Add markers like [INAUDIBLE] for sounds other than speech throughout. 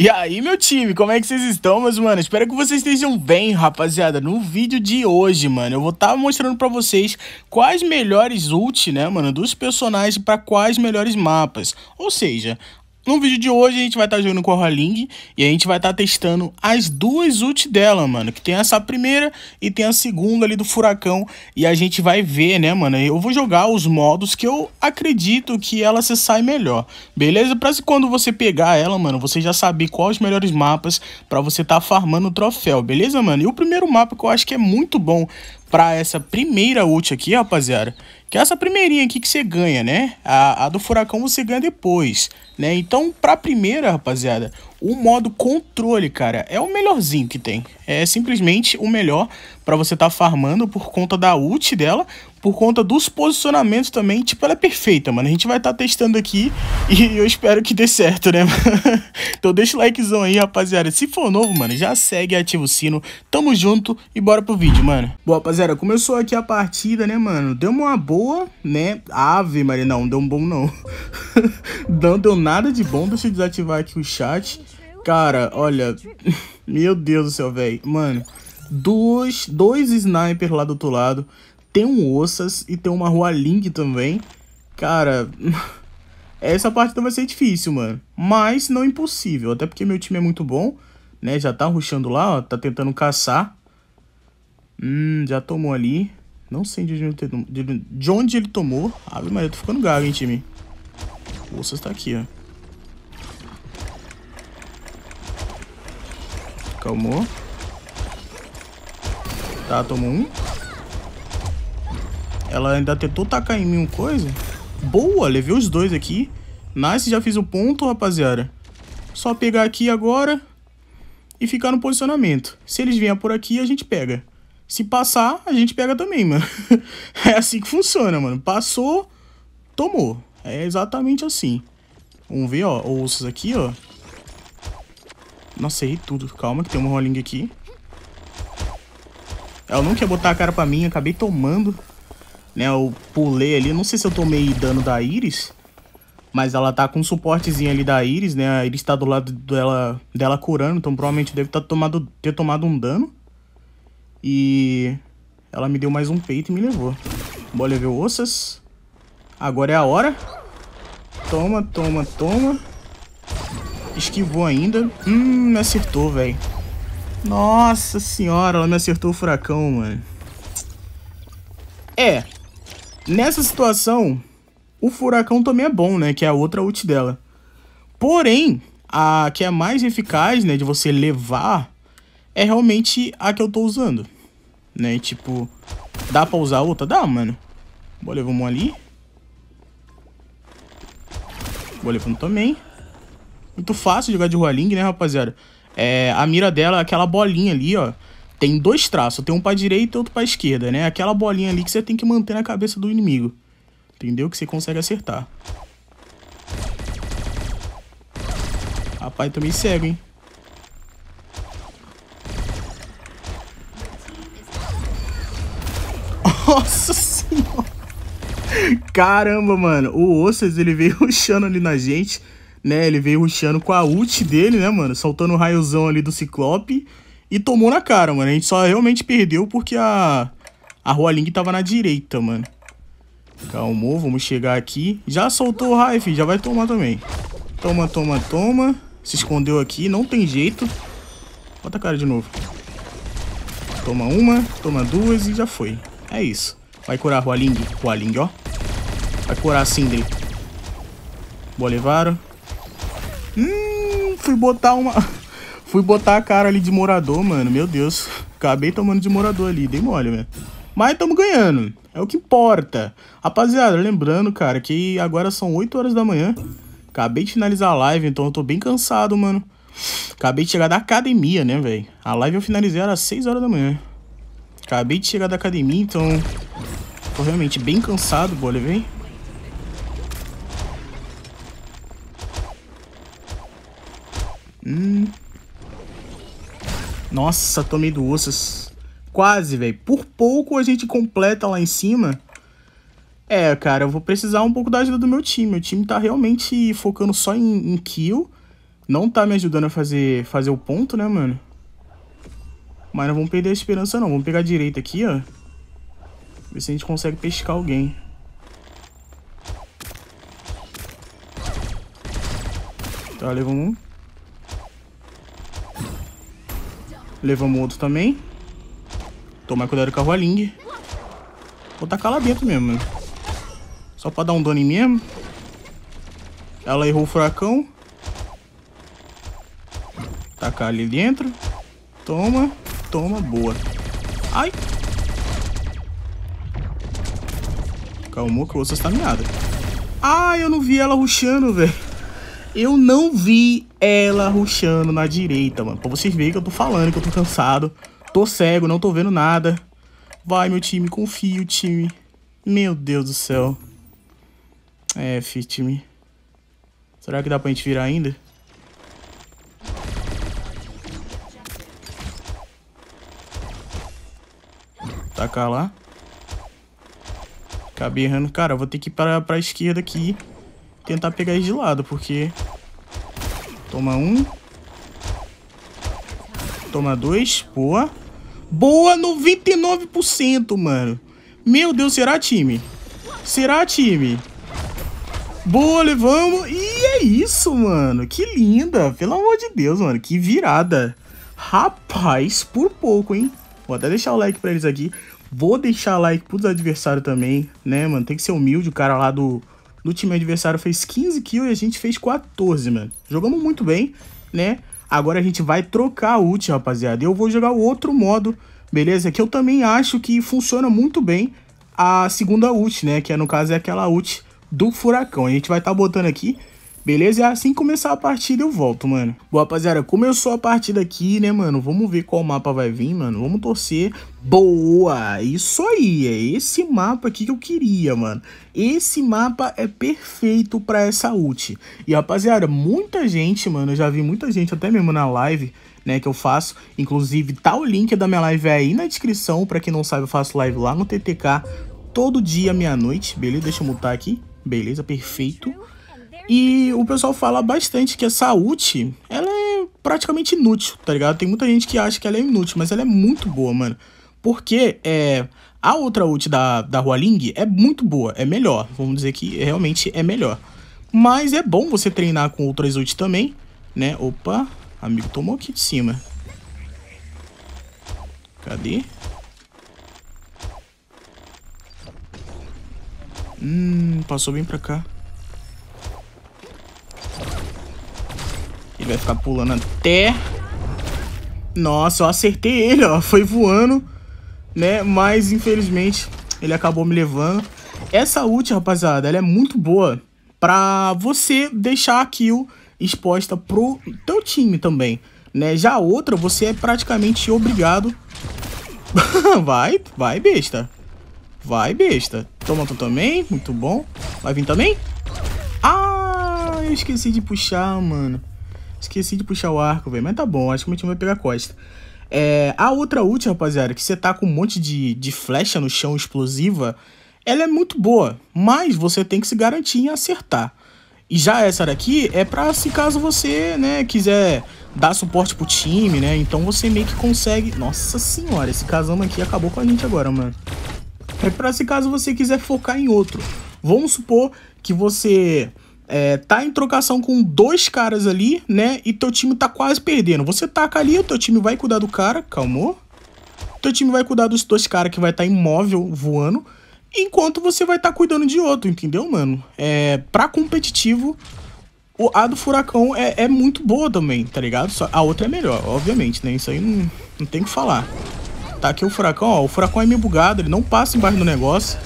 E aí, meu time, como é que vocês estão, meus mano? Espero que vocês estejam bem, rapaziada. No vídeo de hoje, mano, eu vou estar tá mostrando pra vocês quais melhores ult, né, mano, dos personagens pra quais melhores mapas. Ou seja, no vídeo de hoje a gente vai estar tá jogando com a Ling e a gente vai estar tá testando as duas ult dela, mano. Que tem essa primeira e tem a segunda ali do furacão. E a gente vai ver, né, mano? Eu vou jogar os modos que eu acredito que ela se sai melhor, beleza? Pra quando você pegar ela, mano, você já saber quais os melhores mapas pra você tá farmando o troféu, beleza, mano? E o primeiro mapa que eu acho que é muito bom para essa primeira ult aqui, rapaziada, que é essa primeirinha aqui que você ganha, né? A, a do furacão você ganha depois, né? Então, para a primeira, rapaziada, o modo controle, cara, é o melhorzinho que tem. É simplesmente o melhor para você estar tá farmando por conta da ult dela, por conta dos posicionamentos também. Tipo, ela é perfeita, mano. A gente vai estar tá testando aqui [LAUGHS] e eu espero que dê certo, né? [LAUGHS] então deixa o likezão aí, rapaziada. Se for novo, mano, já segue e ativa o sino. Tamo junto e bora pro vídeo, mano. Bom, rapaziada, começou aqui a partida, né, mano? Deu uma boa, né? Ave Maria, não, não deu um bom não. [LAUGHS] não deu nada de bom. Deixa eu desativar aqui o chat. Cara, olha... [LAUGHS] Meu Deus do céu, velho. Mano, Dois, dois snipers lá do outro lado. Tem um Ossas e tem uma Rua Link também. Cara... [LAUGHS] Essa parte também vai ser difícil, mano. Mas não impossível, até porque meu time é muito bom. Né, já tá ruxando lá, ó, tá tentando caçar. Hum, já tomou ali. Não sei de onde, ele, de onde ele tomou. Ah, mas eu tô ficando gago, hein, time. O Ossas tá aqui, ó. Calmou. Tá, tomou um. Ela ainda tentou tacar em mim uma coisa. Boa, levei os dois aqui. Nice, já fiz o ponto, rapaziada. Só pegar aqui agora e ficar no posicionamento. Se eles vierem por aqui, a gente pega. Se passar, a gente pega também, mano. [LAUGHS] é assim que funciona, mano. Passou, tomou. É exatamente assim. Vamos ver, ó, ossos aqui, ó. Nossa, sei tudo. Calma que tem um rolling aqui. Ela não quer botar a cara pra mim, acabei tomando. Né, eu pulei ali. Não sei se eu tomei dano da Iris. Mas ela tá com um suportezinho ali da Iris, né? A Iris tá do lado dela, dela curando, então provavelmente deve tá tomado, ter tomado um dano. E ela me deu mais um peito e me levou. Bora levar ossas. Agora é a hora. Toma, toma, toma. Esquivou ainda. Hum, me acertou, velho. Nossa senhora, ela me acertou o furacão, mano. É. Nessa situação, o furacão também é bom, né? Que é a outra ult dela. Porém, a que é mais eficaz, né? De você levar, é realmente a que eu tô usando. Né? Tipo, dá pra usar a outra? Dá, mano. Vou levar uma ali. Vou levando também muito fácil jogar de Rualing, né, rapaziada? É, a mira dela, é aquela bolinha ali, ó, tem dois traços. Tem um pra direita e outro pra esquerda, né? Aquela bolinha ali que você tem que manter na cabeça do inimigo. Entendeu? Que você consegue acertar. Rapaz, também cego, hein? Nossa senhora! Caramba, mano. O Ossas, ele veio [LAUGHS] ruxando ali na gente né? Ele veio ruxando com a ult dele, né, mano? Soltando o um raiozão ali do Ciclope. E tomou na cara, mano. A gente só realmente perdeu porque a... A Rualing tava na direita, mano. Calmou, vamos chegar aqui. Já soltou o raio, filho. Já vai tomar também. Toma, toma, toma. Se escondeu aqui, não tem jeito. Bota a cara de novo. Toma uma, toma duas e já foi. É isso. Vai curar Hualing. Hualing, ó. Vai curar a Sindri. Boa, levaram. Hum, fui botar uma... [LAUGHS] Fui botar a cara ali de morador, mano. Meu Deus. Acabei tomando de morador ali. Dei mole, velho. Mas estamos ganhando. É o que importa. Rapaziada, lembrando, cara, que agora são 8 horas da manhã. Acabei de finalizar a live, então eu tô bem cansado, mano. Acabei de chegar da academia, né, velho? A live eu finalizei era às 6 horas da manhã. Acabei de chegar da academia, então... Tô realmente bem cansado, bole né, vem Hum. Nossa, tomei do Quase, velho. Por pouco a gente completa lá em cima. É, cara, eu vou precisar um pouco da ajuda do meu time. Meu time tá realmente focando só em, em kill. Não tá me ajudando a fazer, fazer o ponto, né, mano? Mas não vamos perder a esperança, não. Vamos pegar a direita aqui, ó. Ver se a gente consegue pescar alguém. Tá, levamos um. Levamos outro também. Tomar cuidado com a Hualing. Vou tacar lá dentro mesmo, Só pra dar um dano em mesmo. Ela errou o furacão. Tacar ali dentro. Toma. Toma. Boa. Ai. Calmou que eu vou ser Ah, eu não vi ela ruxando, velho. Eu não vi ela ruxando na direita, mano. Pra vocês verem que eu tô falando, que eu tô cansado. Tô cego, não tô vendo nada. Vai, meu time, confio, time. Meu Deus do céu. É, fi, time. Será que dá pra gente virar ainda? Tacar lá. Acabei errando. Cara, eu vou ter que ir pra, pra esquerda aqui tentar pegar eles de lado, porque... Toma um. Toma dois. Boa. Boa, 99%, mano. Meu Deus, será, time? Será, time? Boa, levamos. E é isso, mano. Que linda. Pelo amor de Deus, mano. Que virada. Rapaz, por pouco, hein? Vou até deixar o like pra eles aqui. Vou deixar like pros adversários também, né, mano? Tem que ser humilde. O cara lá do do time adversário fez 15 kills e a gente fez 14, mano. Jogamos muito bem, né? Agora a gente vai trocar a ult, rapaziada. Eu vou jogar o outro modo, beleza? Que eu também acho que funciona muito bem a segunda ult, né? Que é, no caso é aquela ult do furacão. A gente vai estar tá botando aqui Beleza? E assim começar a partida eu volto, mano. Boa, rapaziada, começou a partida aqui, né, mano? Vamos ver qual mapa vai vir, mano. Vamos torcer. Boa! Isso aí, é esse mapa aqui que eu queria, mano. Esse mapa é perfeito pra essa ult. E, rapaziada, muita gente, mano, eu já vi muita gente, até mesmo na live, né, que eu faço. Inclusive, tá o link da minha live aí na descrição. Pra quem não sabe, eu faço live lá no TTK todo dia, meia-noite. Beleza? Deixa eu mutar aqui. Beleza, perfeito. E o pessoal fala bastante que essa ult, ela é praticamente inútil, tá ligado? Tem muita gente que acha que ela é inútil, mas ela é muito boa, mano. Porque é, a outra ult da, da Hualing é muito boa, é melhor. Vamos dizer que realmente é melhor. Mas é bom você treinar com outras ult também, né? Opa, amigo tomou aqui de cima. Cadê? Hum, passou bem pra cá. Ele vai ficar pulando até... Nossa, eu acertei ele, ó. Foi voando, né? Mas, infelizmente, ele acabou me levando. Essa ult, rapaziada, ela é muito boa pra você deixar a kill exposta pro teu time também, né? Já a outra, você é praticamente obrigado... [LAUGHS] vai, vai, besta. Vai, besta. Toma tu também, muito bom. Vai vir também? Ah, eu esqueci de puxar, mano. Esqueci de puxar o arco, velho. Mas tá bom, acho que meu time vai pegar a costa. É, a outra ult, rapaziada, que você tá com um monte de, de flecha no chão explosiva, ela é muito boa, mas você tem que se garantir em acertar. E já essa daqui é pra se caso você, né, quiser dar suporte pro time, né, então você meio que consegue... Nossa senhora, esse casamo aqui acabou com a gente agora, mano. É pra se caso você quiser focar em outro. Vamos supor que você é, tá em trocação com dois caras ali, né? E teu time tá quase perdendo. Você taca ali, o teu time vai cuidar do cara, calmou. Teu time vai cuidar dos dois caras que vai estar tá imóvel, voando. Enquanto você vai estar tá cuidando de outro, entendeu, mano? É, pra competitivo, o, a do Furacão é, é muito boa também, tá ligado? Só, a outra é melhor, obviamente, né? Isso aí não, não tem o que falar. Tá aqui o Furacão, ó. O Furacão é meio bugado, ele não passa embaixo do negócio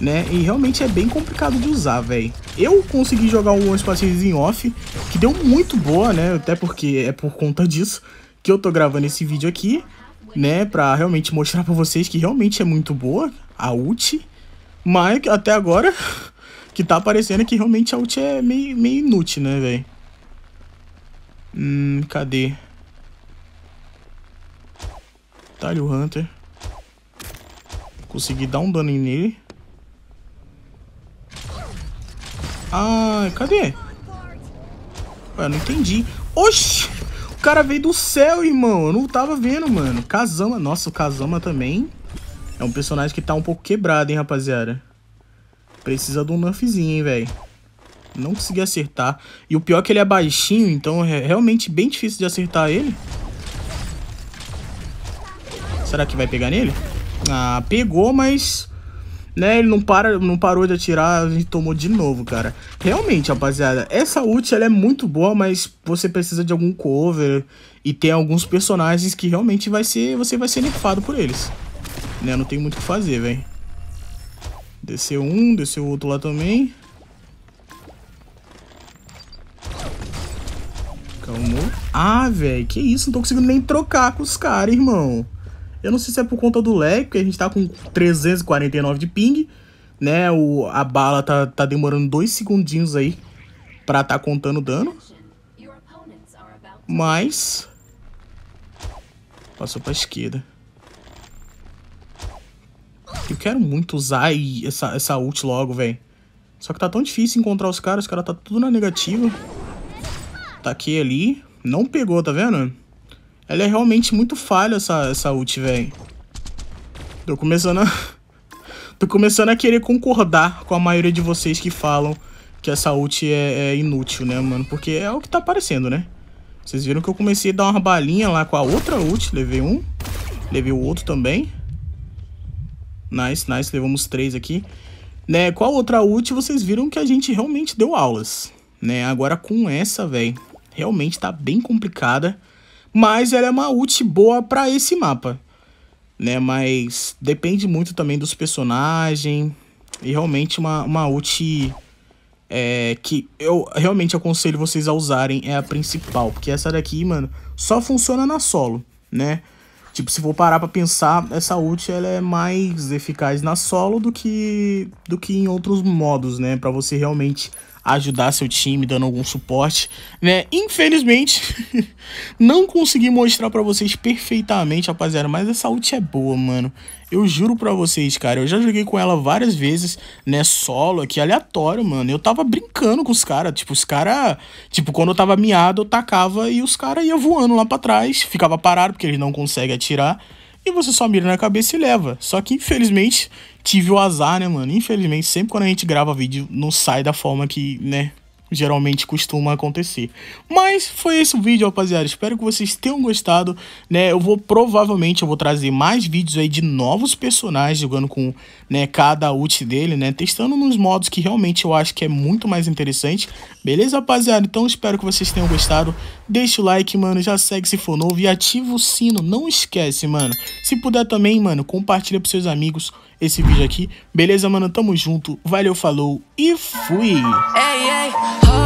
né? E realmente é bem complicado de usar, velho. Eu consegui jogar umas partidas em off, que deu muito boa, né? Até porque é por conta disso que eu tô gravando esse vídeo aqui, né? Pra realmente mostrar pra vocês que realmente é muito boa a ult. Mas até agora, [LAUGHS] que tá aparecendo é que realmente a ult é meio, meio inútil, né, velho? Hum, cadê? Tá ali o Hunter. Consegui dar um dano nele. Ai, cadê? Ué, não entendi. Oxi! O cara veio do céu, irmão. Eu não tava vendo, mano. Kazama. Nossa, o Kazama também é um personagem que tá um pouco quebrado, hein, rapaziada. Precisa de um nerfzinho, hein, velho. Não consegui acertar. E o pior é que ele é baixinho, então é realmente bem difícil de acertar ele. Será que vai pegar nele? Ah, pegou, mas né? Ele não, para, não parou de atirar, a gente tomou de novo, cara. Realmente, rapaziada, essa ult ela é muito boa, mas você precisa de algum cover e tem alguns personagens que realmente vai ser, você vai ser nerfado por eles. Né? Não tem muito o que fazer, velho. Desceu um, desceu o outro lá também. Calmou. Ah, velho, que isso? Não tô conseguindo nem trocar com os caras, irmão. Eu não sei se é por conta do lag, porque a gente tá com 349 de ping, né? O, a bala tá, tá demorando dois segundinhos aí pra tá contando dano. Mas... Passou pra esquerda. Eu quero muito usar essa, essa ult logo, velho. Só que tá tão difícil encontrar os caras. Os caras tá tudo na negativa. Taquei ali. Não pegou, tá vendo? Ela é realmente muito falha, essa, essa ult, velho. Tô começando a... [LAUGHS] Tô começando a querer concordar com a maioria de vocês que falam que essa ult é, é inútil, né, mano? Porque é o que tá aparecendo, né? Vocês viram que eu comecei a dar uma balinha lá com a outra ult. Levei um. Levei o outro também. Nice, nice. Levamos três aqui. Né, com a outra ult, vocês viram que a gente realmente deu aulas. Né? Agora com essa, velho, realmente tá bem complicada mas ela é uma ult boa para esse mapa, né? Mas depende muito também dos personagens e realmente uma, uma ult é, que eu realmente aconselho vocês a usarem é a principal, porque essa daqui, mano, só funciona na solo, né? Tipo, se for parar pra pensar, essa ult ela é mais eficaz na solo do que, do que em outros modos, né? Pra você realmente ajudar seu time, dando algum suporte, né? Infelizmente, [LAUGHS] não consegui mostrar para vocês perfeitamente, rapaziada, mas essa ult é boa, mano. Eu juro pra vocês, cara, eu já joguei com ela várias vezes, né, solo aqui, aleatório, mano. Eu tava brincando com os caras, tipo, os caras, tipo, quando eu tava miado, eu tacava e os caras iam voando lá pra trás, ficava parado porque eles não conseguem atirar. E você só mira na cabeça e leva. Só que, infelizmente, tive o azar, né, mano? Infelizmente, sempre quando a gente grava vídeo, não sai da forma que, né, geralmente costuma acontecer. Mas foi esse o vídeo, rapaziada. Espero que vocês tenham gostado, né? Eu vou provavelmente eu vou trazer mais vídeos aí de novos personagens jogando com, né, cada ult dele, né, testando nos modos que realmente eu acho que é muito mais interessante. Beleza, rapaziada? Então espero que vocês tenham gostado. Deixa o like, mano, já segue se for novo e ativa o sino. Não esquece, mano. Se puder também, mano, compartilha pros seus amigos esse vídeo aqui. Beleza, mano? Tamo junto. Valeu, falou e fui. É. heart